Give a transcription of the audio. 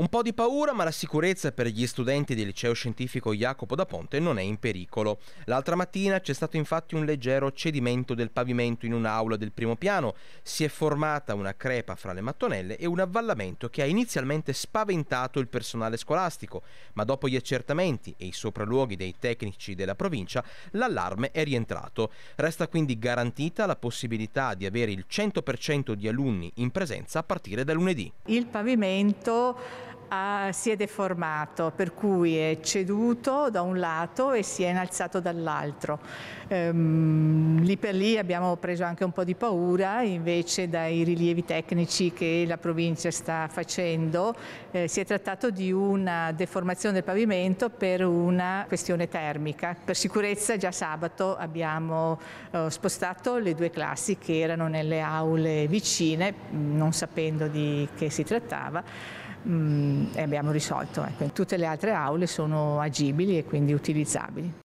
Un po' di paura, ma la sicurezza per gli studenti del liceo scientifico Jacopo da Ponte non è in pericolo. L'altra mattina c'è stato infatti un leggero cedimento del pavimento in un'aula del primo piano, si è formata una crepa fra le mattonelle e un avvallamento che ha inizialmente spaventato il personale scolastico, ma dopo gli accertamenti e i sopralluoghi dei tecnici della provincia l'allarme è rientrato. Resta quindi garantita la possibilità di avere il 100% di alunni in presenza a partire da lunedì. Il pavimento ha, ah, si è deformato, per cui è ceduto da un lato e si è innalzato dall'altro. Ehm, lì per lì abbiamo preso anche un po' di paura, invece dai rilievi tecnici che la provincia sta facendo eh, si è trattato di una deformazione del pavimento per una questione termica. Per sicurezza già sabato abbiamo eh, spostato le due classi che erano nelle aule vicine, mm, non sapendo di che si trattava. Mm, e abbiamo risolto. Ecco. Tutte le altre aule sono agibili e quindi utilizzabili.